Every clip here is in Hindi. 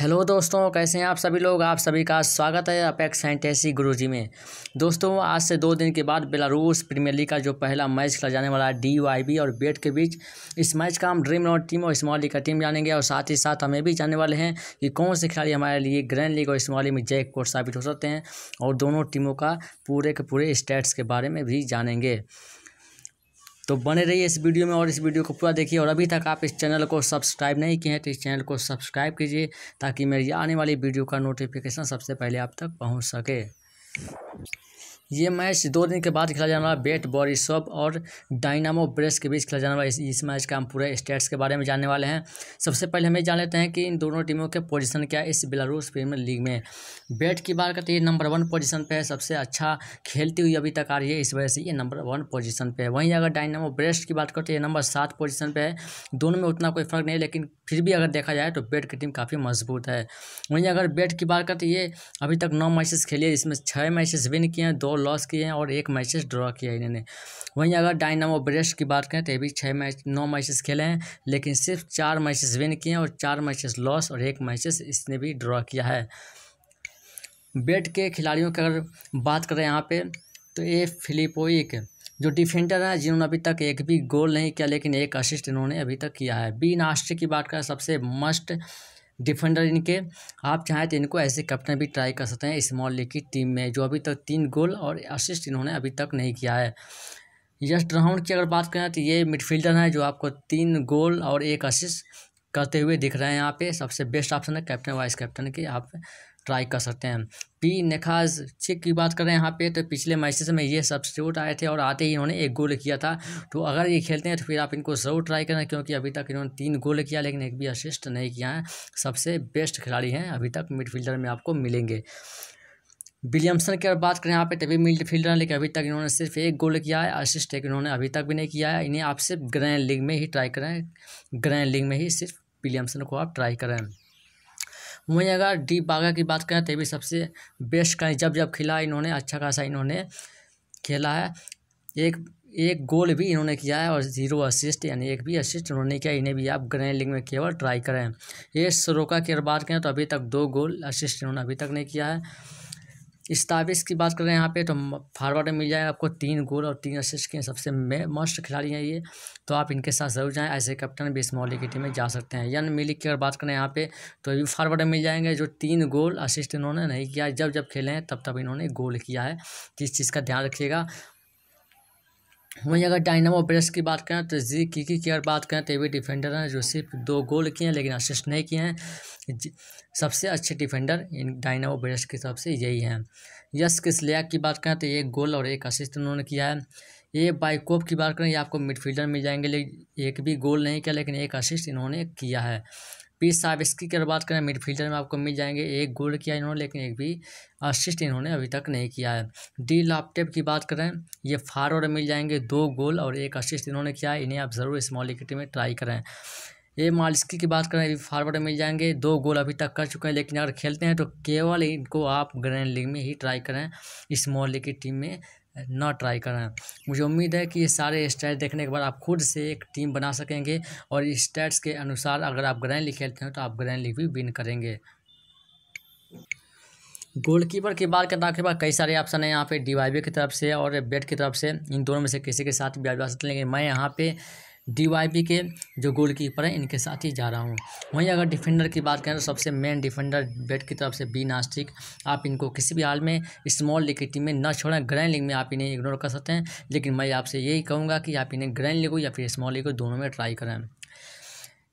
हेलो दोस्तों कैसे हैं आप सभी लोग आप सभी का स्वागत है अपेक्स गुरु गुरुजी में दोस्तों आज से दो दिन के बाद बेलारूस प्रीमियर लीग का जो पहला मैच खेला जाने वाला है डी वाई और बेट के बीच इस मैच का हम ड्रीम नॉट टीम और स्मॉल लीग का टीम जानेंगे और साथ ही साथ हमें भी जानने वाले हैं कि कौन से खिलाड़ी हमारे लिए ग्रैंड लीग और स्मॉल लीग में जय कोर्ट साबित हो सकते हैं और दोनों टीमों का पूरे के पूरे स्टेट्स के बारे में भी जानेंगे तो बने रहिए इस वीडियो में और इस वीडियो को पूरा देखिए और अभी तक आप इस चैनल को सब्सक्राइब नहीं किए हैं तो इस चैनल को सब्सक्राइब कीजिए ताकि मेरी आने वाली वीडियो का नोटिफिकेशन सबसे पहले आप तक पहुँच सके ये मैच दो दिन के बाद खेला जाने वाला बेट बॉरिसॉप और डायनामो ब्रेस्ट के बीच खेला जाने वाला इस, इस मैच का हम पूरे स्टेट्स के बारे में जानने वाले हैं सबसे पहले हमें जान लेते हैं कि इन दोनों टीमों के पोजीशन क्या है इस बेलारूस प्रीमियर लीग में बेट की बात करते हैं नंबर वन पोजीशन पे है सबसे अच्छा खेलती हुई अभी तक आ रही है इस वजह से ये नंबर वन पोजीशन पर है वहीं अगर डायनामो ब्रेस्ट की बात करते हैं नंबर सात पोजिशन पर है दोनों में उतना कोई फर्क नहीं लेकिन फिर भी अगर देखा जाए तो बेट की टीम काफ़ी मजबूत है वहीं अगर बेट की बात करते ये अभी तक नौ मैचेस खेले इसमें छः मैचेस विन किए हैं दो लॉस किए हैं और एक मैचेस ड्रॉ किया हैं इन्होंने वहीं अगर डायनामो ब्रेस्ट की बात करें तो ये भी छः मैच नौ मैचेस खेले हैं लेकिन सिर्फ चार मैचेस विन किए हैं और चार मैचेस लॉस और एक मैचेस इसने भी ड्रॉ किया है बेट के खिलाड़ियों की अगर बात करें यहाँ पर तो ये फिलिपोइक जो डिफेंडर हैं जिन्होंने अभी तक एक भी गोल नहीं किया लेकिन एक असिस्ट इन्होंने अभी तक किया है बी आस्ट्रे की बात करें सबसे मस्ट डिफेंडर इनके आप चाहें तो इनको ऐसे कैप्टन भी ट्राई कर सकते हैं स्मॉल लीग की टीम में जो अभी तक तीन गोल और असिस्ट इन्होंने अभी तक नहीं किया है यस्ट राउंड की अगर बात करें तो ये मिडफील्डर हैं जो आपको तीन गोल और एक असिस्ट करते हुए दिख रहे हैं यहाँ पे सबसे बेस्ट ऑप्शन है कैप्टन वाइस कैप्टन के आप ट्राई कर सकते हैं पी नखाज चिक की बात करें यहाँ पे तो पिछले मैचेस में ये सब्सिट्यूट आए थे और आते ही इन्होंने एक गोल किया था तो अगर ये खेलते हैं तो फिर आप इनको ज़रूर ट्राई करें क्योंकि अभी तक इन्होंने तीन गोल किया लेकिन एक भी असिस्ट नहीं किया है सबसे बेस्ट खिलाड़ी हैं अभी तक मिडफील्डर में आपको मिलेंगे विलियमसन की अगर बात करें यहाँ पे तभी मिड फील्डर हैं लेकिन अभी तक इन्होंने सिर्फ एक गोल किया है असिस्ट एक इन्होंने अभी तक भी नहीं किया है इन्हें आप सिर्फ ग्रैंड लीग में ही ट्राई करें ग्रैंड लीग में ही सिर्फ विलियमसन को आप ट्राई करें वहीं अगर डी बागा की बात करें तो भी सबसे बेस्ट कहीं जब जब खिला इन्होंने अच्छा खासा इन्होंने खेला है एक एक गोल भी इन्होंने किया है और जीरो असिस्ट यानी एक भी असिस्ट उन्होंने किया इन्हें भी आप ग्रैंड लीग में केवल ट्राई करें ये सरोका की अगर बात करें तो अभी तक दो गोल असिस्ट इन्होंने अभी तक नहीं किया है इस तावीज़ की बात करें यहाँ पे तो फारवर्ड में मिल जाएगा आपको तीन गोल और तीन असिस्ट के सबसे मस्ट खिलाड़ी हैं ये तो आप इनके साथ ज़रूर जाएं ऐसे कैप्टन भी इस मौली की टीम में जा सकते हैं यन मिलिक की अगर बात करें यहाँ पे तो ये फारवर्ड में मिल जाएंगे जो तीन गोल असिस्ट इन्होंने नहीं किया जब जब खेले हैं तब तब इन्होंने गोल किया है इस चीज़ का ध्यान रखिएगा वहीं अगर डायनामो ब्रेस्ट की बात करें तो जी की की अगर बात करें तो ये भी डिफेंडर हैं जो सिर्फ दो गोल किए हैं लेकिन असिस्ट नहीं किए हैं सबसे अच्छे डिफेंडर इन डायनामो ब्रेस्ट के हिसाब से यही हैं यस किसलियाक की बात करें तो एक गोल और एक असिस्ट उन्होंने किया है ये बाइकोप की बात करें ये आपको मिडफील्डर मिल जाएंगे लेकिन एक भी गोल नहीं किया लेकिन एक असिस्ट इन्होंने किया है पीस साहब इसकी अगर बात करें मिडफील्डर में आपको मिल जाएंगे एक गोल किया इन्होंने लेकिन एक भी असिस्ट इन्होंने अभी तक नहीं किया है डी लापटेप की बात करें ये फारवर्ड मिल जाएंगे दो गोल और एक असिस्ट इन्होंने किया इन्हें आप ज़रूर स्मॉल विकेट में ट्राई करें ये मालिस्की की बात करें अभी फारवर्ड मिल जाएंगे दो गोल अभी तक कर चुके हैं लेकिन अगर खेलते हैं तो केवल इनको आप ग्रैंड लीग में ही ट्राई करें इस लीग की टीम में ना ट्राई करें मुझे उम्मीद है कि ये सारे स्टैट्स देखने के बाद आप खुद से एक टीम बना सकेंगे और इस स्टैट्स के अनुसार अगर आप ग्रैंड लीग खेलते हैं तो आप ग्रैंड लीग भी विन करेंगे गोलकीपर की बात करना आपके पास कई सारे ऑप्शन हैं यहाँ पे डी की तरफ से और बेट की तरफ से इन दोनों में से किसी के साथ भी आप जा सकते हैं लेकिन मैं यहाँ पे डी के जो गोल कीपर हैं इनके साथ ही जा रहा हूँ वहीं अगर डिफेंडर की बात करें तो सबसे मेन डिफेंडर बेट की तरफ से बी नास्टिक आप इनको किसी भी हाल में स्मॉल लीग की टीम में ना छोड़ें ग्रैंड लीग में आप इन्हें इग्नोर कर सकते हैं लेकिन मैं आपसे यही कहूँगा कि आप इन्हें ग्रैंड लीग हो या फिर स्मॉल लीग हो दोनों में ट्राई करें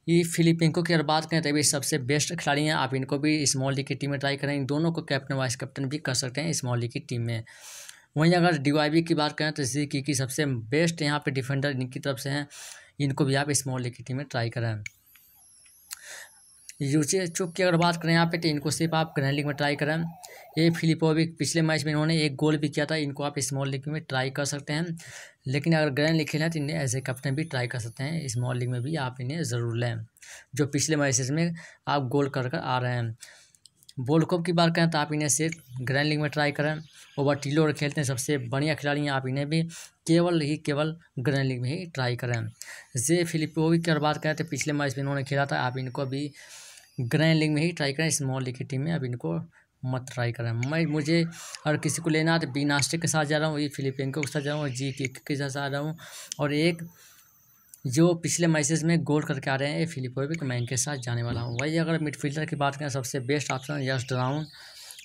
ये फिलिपिनको की अगर बात करें तो ये सबसे बेस्ट खिलाड़ी हैं आप इनको भी स्मॉल लीग की टीम में ट्राई करें इन दोनों को कैप्टन वाइस कैप्टन भी कर सकते हैं स्मॉल लीग की टीम में वहीं अगर डी की बात करें तो जी की सबसे बेस्ट यहाँ पे डिफेंडर इनकी तरफ से हैं इनको भी आप स्मॉल इक्विटी में ट्राई करें यूचे चुक की अगर बात करें यहाँ पे तो इनको सिर्फ आप ग्रैंड लीग में ट्राई करें ये फिलिपोविक पिछले मैच में इन्होंने एक गोल भी किया था इनको आप स्मॉल लीग में ट्राई कर सकते हैं लेकिन अगर ग्रैंड लीग खेलें तो इन्हें एज ए कप्टन भी ट्राई कर सकते हैं स्मॉल लीग में भी आप इन्हें ज़रूर लें जो पिछले मैच में आप गोल कर कर आ रहे हैं वर्ल्ड कप की बात करें तो आप इन्हें से ग्रैंड लीग में ट्राई करें ओवर टीलो और खेलते हैं सबसे बढ़िया खिलाड़ी हैं आप इन्हें भी केवल ही केवल ग्रैंड लीग में ही ट्राई करें जे फिलिपोविक की अगर बात करें तो पिछले मैच में इन्होंने खेला था आप इनको भी ग्रैंड लीग में ही ट्राई करें स्मॉल लीग की टीम में अब इनको मत ट्राई करें मैं मुझे अगर किसी को लेना है तो बी नास्टिक के साथ जा रहा हूँ ये फिलिपिन के साथ जा रहा हूँ जी के साथ जा रहा हूँ और एक जो पिछले मैसेज में गोल करके आ रहे हैं फिलिपोविक तो मैं इनके साथ जाने वाला हूँ वही अगर मिडफील्डर की बात करें सबसे बेस्ट ऑप्शन यश ड्राउन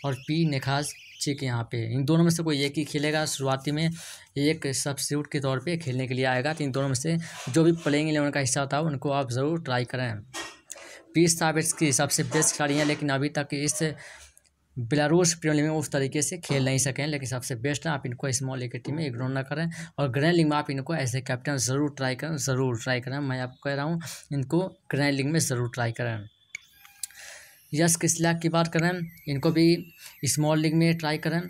और पी नेखाज चिक यहाँ पे इन दोनों में से कोई एक ही खेलेगा शुरुआती में एक सब्सिट्यूट के तौर पे खेलने के लिए आएगा तो इन दोनों में से जो भी प्लेइंग इलेवन का हिस्सा है उनको आप ज़रूर ट्राई करें पी साबिट्स की सबसे बेस्ट खिलाड़ी हैं लेकिन अभी तक इस बेलारूस प्रीमियर लीग में उस तरीके से खेल नहीं सकें लेकिन सबसे बेस्ट है आप इनको स्मॉल लीग की टीम में इग्नोर ना करें और ग्रैंड लीग में आप इनको ऐसे कैप्टन ज़रूर ट्राई करें ज़रूर ट्राई करें मैं आपको कह रहा हूँ इनको ग्रैंड लीग में ज़रूर ट्राई करें यश किसला की बात करें इनको भी स्मॉल लीग में ट्राई करें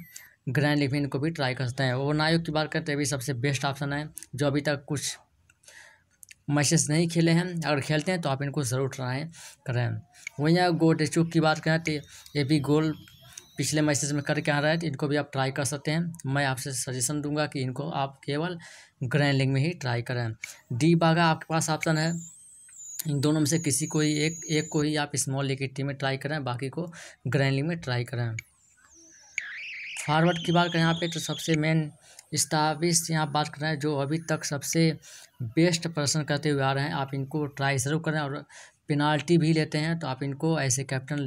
ग्रैंड लीग में इनको भी ट्राई करते हैं और नायक की बात करते तो भी सबसे बेस्ट ऑप्शन है जो अभी तक कुछ मैचेस नहीं खेले हैं अगर खेलते हैं तो आप इनको ज़रूर ट्राई करें वहीं गोटेचुक की बात करें तो ये भी गोल पिछले मैसेज में करके आ रहा है तो इनको भी आप ट्राई कर सकते हैं मैं आपसे सजेशन दूंगा कि इनको आप केवल ग्रैंडलिंग में ही ट्राई करें डी बागा आपके पास ऑप्शन है इन दोनों में से किसी को ही एक एक को ही आप स्मॉल लीग टीम में ट्राई करें बाकी को ग्रैंडलिंग में ट्राई करें फॉरवर्ड की बात करें यहाँ पे तो सबसे मेन स्टाविश यहाँ बात कर रहे हैं जो अभी तक सबसे बेस्ट प्रदर्शन करते हुए आ रहे हैं आप इनको ट्राई ज़रूर करें और पेनाल्टी भी लेते हैं तो आप इनको ऐसे कैप्टन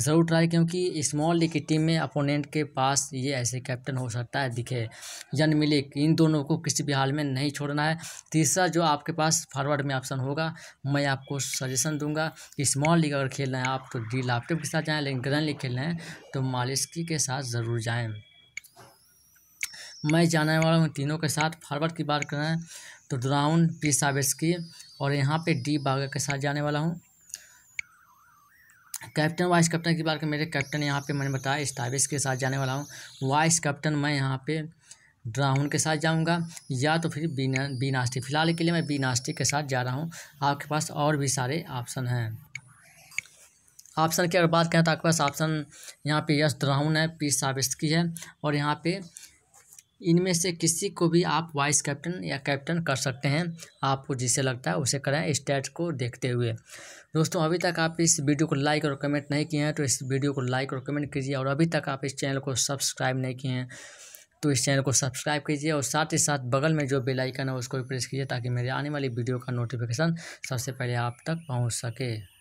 ज़रूर ट्राई क्योंकि स्मॉल लीग की टीम में अपोनेंट के पास ये ऐसे कैप्टन हो सकता है दिखे जन मिले इन दोनों को किसी भी हाल में नहीं छोड़ना है तीसरा जो आपके पास फॉरवर्ड में ऑप्शन होगा मैं आपको सजेशन दूंगा कि स्मॉल लीग अगर रहे हैं आप तो डी लैपटॉप के साथ जाएँ लेकिन ग्रैंड लीग रहे हैं तो मालिशकी के साथ ज़रूर जाएँ मैं जाने वाला हूँ तीनों के साथ फॉरवर्ड की बात करें तो ड्राउन पी की और यहाँ पे डी बागर के साथ जाने वाला हूँ कैप्टन वाइस कैप्टन की बात करें मेरे कैप्टन यहाँ पे मैंने बताया स्टाविस के साथ जाने वाला हूँ वाइस कैप्टन मैं यहाँ पे ड्राउन के साथ जाऊँगा या तो फिर बीना बी फिलहाल के लिए मैं बी के साथ जा रहा हूँ आपके पास और भी सारे ऑप्शन हैं ऑप्शन की अगर बात करें तो आपके पास ऑप्शन यहाँ पे यस ड्राउन है पी साविस्की है और यहाँ पे इनमें से किसी को भी आप वाइस कैप्टन या कैप्टन कर सकते हैं आपको जिसे लगता है उसे करें स्टेट को देखते हुए दोस्तों अभी तक आप इस वीडियो को लाइक और कमेंट नहीं किए हैं तो इस वीडियो को लाइक और कमेंट कीजिए और अभी तक आप इस चैनल को सब्सक्राइब नहीं किए हैं तो इस चैनल को सब्सक्राइब कीजिए और साथ ही साथ बगल में जो बेल आइकन है उसको भी प्रेस कीजिए ताकि मेरे आने वाली वीडियो का नोटिफिकेशन सबसे पहले आप तक पहुंच सके